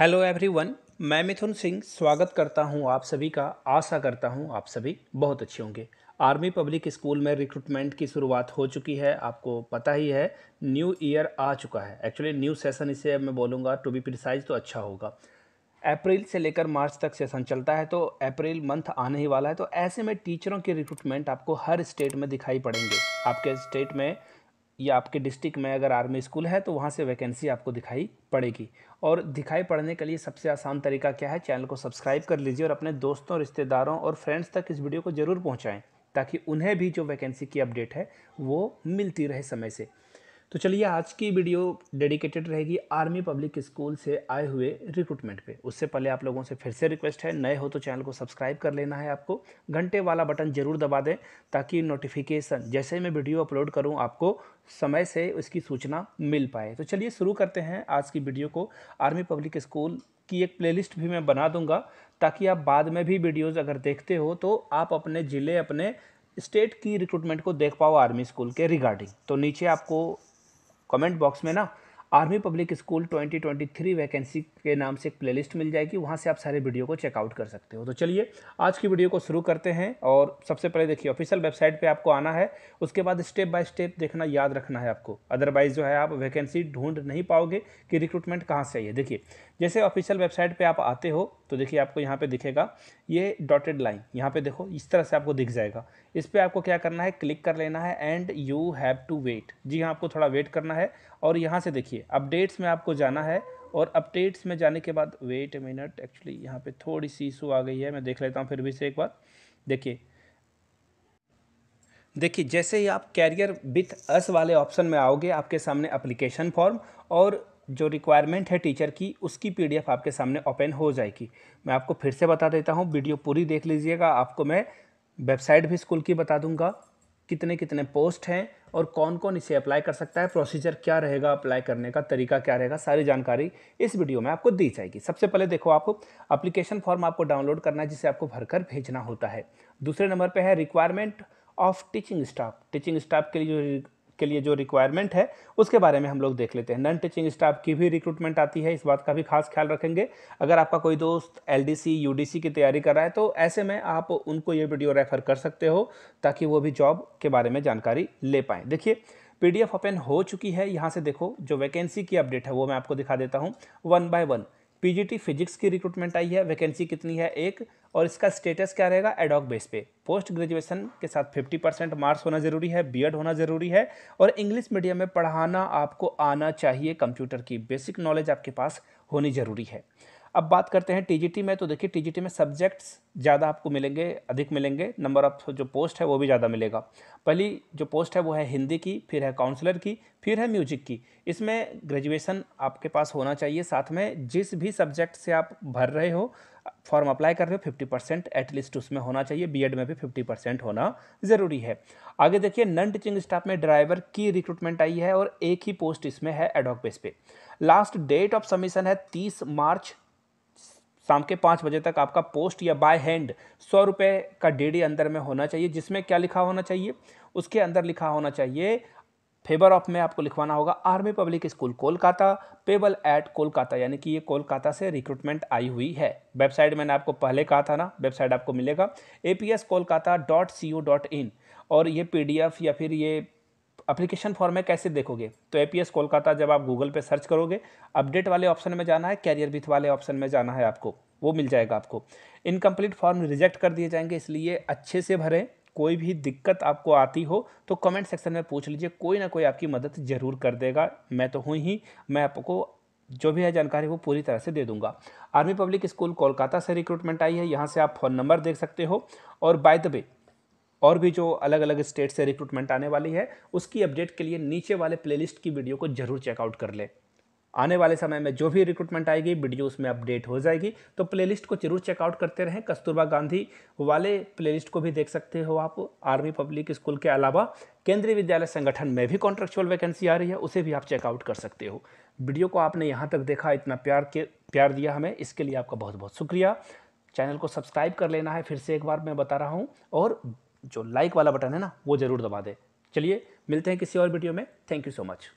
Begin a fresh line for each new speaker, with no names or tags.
hello everyone मैं मिथुन सिंह स्वागत करता हूं आप सभी का आशा करता हूं आप सभी बहुत अच्छे होंगे आर्मी पब्लिक स्कूल में रिक्रूटमेंट की शुरुआत हो चुकी है आपको पता ही है न्यू ईयर आ चुका है एक्चुअली न्यू सेशन इसे मैं बोलूँगा टू बी प्रिसाइज तो अच्छा होगा अप्रैल से लेकर मार्च तक सेशन चलता है तो अप्रैल मंथ आने ही वाला है तो ऐसे में टीचरों के रिक्रूटमेंट आपको हर स्टेट में दिखाई पड़ेंगे आपके स्टेट में या आपके डिस्ट्रिक्ट में अगर आर्मी स्कूल है तो वहाँ से वैकेंसी आपको दिखाई पड़ेगी और दिखाई पड़ने के लिए सबसे आसान तरीका क्या है चैनल को सब्सक्राइब कर लीजिए और अपने दोस्तों रिश्तेदारों और फ्रेंड्स तक इस वीडियो को ज़रूर पहुँचाएँ ताकि उन्हें भी जो वैकेंसी की अपडेट है वो मिलती रहे समय से तो चलिए आज की वीडियो डेडिकेटेड रहेगी आर्मी पब्लिक स्कूल से आए हुए रिक्रूटमेंट पे उससे पहले आप लोगों से फिर से रिक्वेस्ट है नए हो तो चैनल को सब्सक्राइब कर लेना है आपको घंटे वाला बटन ज़रूर दबा दें ताकि नोटिफिकेशन जैसे ही मैं वीडियो अपलोड करूँ आपको समय से उसकी सूचना मिल पाए तो चलिए शुरू करते हैं आज की वीडियो को आर्मी पब्लिक स्कूल की एक प्लेलिस्ट भी मैं बना दूँगा ताकि आप बाद में भी वीडियोज़ अगर देखते हो तो आप अपने ज़िले अपने स्टेट की रिक्रूटमेंट को देख पाओ आर्मी स्कूल के रिगार्डिंग तो नीचे आपको कमेंट बॉक्स में ना आर्मी पब्लिक स्कूल 2023 वैकेंसी के नाम से एक प्लेलिस्ट मिल जाएगी वहाँ से आप सारे वीडियो को चेकआउट कर सकते हो तो चलिए आज की वीडियो को शुरू करते हैं और सबसे पहले देखिए ऑफिशियल वेबसाइट पे आपको आना है उसके बाद स्टेप बाय स्टेप देखना याद रखना है आपको अदरवाइज जो है आप वैकेंसी ढूंढ नहीं पाओगे कि रिक्रूटमेंट कहाँ से आई है देखिए जैसे ऑफिशियल वेबसाइट पे आप आते हो तो देखिए आपको यहाँ पे दिखेगा ये डॉटेड लाइन यहाँ पे देखो इस तरह से आपको दिख जाएगा इस पर आपको क्या करना है क्लिक कर लेना है and you have to wait जी हाँ आपको थोड़ा वेट करना है और यहाँ से देखिए अपडेट्स में आपको जाना है और अपडेट्स में जाने के बाद वेट ए मिनट एक्चुअली यहाँ पर थोड़ी सी इशू आ गई है मैं देख लेता हूँ फिर भी से एक बार देखिए देखिए जैसे ही आप कैरियर विथ अस वाले ऑप्शन में आओगे आपके सामने अप्लीकेशन फॉर्म और जो रिक्वायरमेंट है टीचर की उसकी पीडीएफ आपके सामने ओपन हो जाएगी मैं आपको फिर से बता देता हूँ वीडियो पूरी देख लीजिएगा आपको मैं वेबसाइट भी स्कूल की बता दूंगा कितने कितने पोस्ट हैं और कौन कौन इसे अप्लाई कर सकता है प्रोसीजर क्या रहेगा अप्लाई करने का तरीका क्या रहेगा सारी जानकारी इस वीडियो में आपको दी जाएगी सबसे पहले देखो आप अप्लीकेशन फॉर्म आपको डाउनलोड करना है जिसे आपको भरकर भेजना होता है दूसरे नंबर पर है requirement of teaching staff teaching staff के लिए जो के लिए जो रिक्वायरमेंट है उसके बारे में हम लोग देख लेते हैं नॉन टीचिंग स्टाफ की भी रिक्रूटमेंट आती है इस बात का भी खास ख्याल रखेंगे अगर आपका कोई दोस्त एल डी की तैयारी कर रहा है तो ऐसे में आप उनको ये वीडियो रेफर कर सकते हो ताकि वो भी जॉब के बारे में जानकारी ले पाएँ देखिए पीडीएफ ओपन हो चुकी है यहाँ से देखो जो वैकेंसी की अपडेट है वो मैं आपको दिखा देता हूँ one by one PGT physics की रिक्रूटमेंट आई है वैकेंसी कितनी है एक और इसका स्टेटस क्या रहेगा एडॉक बेस पे पोस्ट ग्रेजुएशन के साथ 50 परसेंट मार्क्स होना ज़रूरी है बीएड होना ज़रूरी है और इंग्लिश मीडियम में पढ़ाना आपको आना चाहिए कंप्यूटर की बेसिक नॉलेज आपके पास होनी ज़रूरी है अब बात करते हैं टीजीटी में तो देखिए टीजीटी में सब्जेक्ट्स ज़्यादा आपको मिलेंगे अधिक मिलेंगे नंबर ऑफ जो पोस्ट है वो भी ज़्यादा मिलेगा पहली जो पोस्ट है वो है हिंदी की फिर है काउंसलर की फिर है म्यूजिक की इसमें ग्रेजुएशन आपके पास होना चाहिए साथ में जिस भी सब्जेक्ट से आप भर रहे हो फॉर्म अप्लाई कर रहे हो फिफ्टी परसेंट एटलीस्ट उसमें होना चाहिए बीएड में भी फिफ्टी परसेंट होना ज़रूरी है आगे देखिए नन टीचिंग स्टाफ में ड्राइवर की रिक्रूटमेंट आई है और एक ही पोस्ट इसमें है एडॉक बेस पे लास्ट डेट ऑफ सबमिशन है तीस मार्च शाम के पाँच बजे तक आपका पोस्ट या बाय हैंड सौ रुपये का डी अंदर में होना चाहिए जिसमें क्या लिखा होना चाहिए उसके अंदर लिखा होना चाहिए फेवर ऑफ में आपको लिखवाना होगा army public school Kolkata payable at Kolkata यानी कि ये कोलकाता से रिक्रूटमेंट आई हुई है वेबसाइट मैंने आपको पहले कहा था ना वेबसाइट आपको मिलेगा A P S Kolkata dot C O dot in और ये पी डी एफ या फिर ये एप्लीकेशन फॉर्म है कैसे देखोगे तो ए कोलकाता जब आप गूगल पे सर्च करोगे अपडेट वाले ऑप्शन में जाना है कैरियर विथ वाले ऑप्शन में जाना है आपको वो मिल जाएगा आपको इनकम्प्लीट फॉर्म रिजेक्ट कर दिए जाएंगे इसलिए अच्छे से भरें कोई भी दिक्कत आपको आती हो तो कमेंट सेक्शन में पूछ लीजिए कोई ना कोई आपकी मदद ज़रूर कर देगा मैं तो हूँ ही मैं आपको जो भी है जानकारी वो पूरी तरह से दे दूंगा आर्मी पब्लिक स्कूल कोलकाता से रिक्रूटमेंट आई है यहाँ से आप फ़ोन नंबर देख सकते हो और बाय द वे और भी जो अलग अलग स्टेट से रिक्रूटमेंट आने वाली है उसकी अपडेट के लिए नीचे वाले प्लेलिस्ट की वीडियो को जरूर चेकआउट कर ले आने वाले समय में जो भी रिक्रूटमेंट आएगी वीडियो उसमें अपडेट हो जाएगी तो प्लेलिस्ट को जरूर चेकआउट करते रहें कस्तूरबा गांधी वाले प्लेलिस्ट को भी देख सकते हो आप आर्मी पब्लिक स्कूल के अलावा केंद्रीय विद्यालय संगठन में भी कॉन्ट्रेक्चुअल वैकेंसी आ रही है उसे भी आप चेकआउट कर सकते हो वीडियो को आपने यहाँ तक देखा इतना प्यार के प्यार दिया हमें इसके लिए आपका बहुत बहुत शुक्रिया चैनल को सब्सक्राइब कर लेना है फिर से एक बार मैं बता रहा हूँ और जो लाइक वाला बटन है ना वो ज़रूर दबा दें चलिए मिलते हैं किसी और वीडियो में थैंक यू सो मच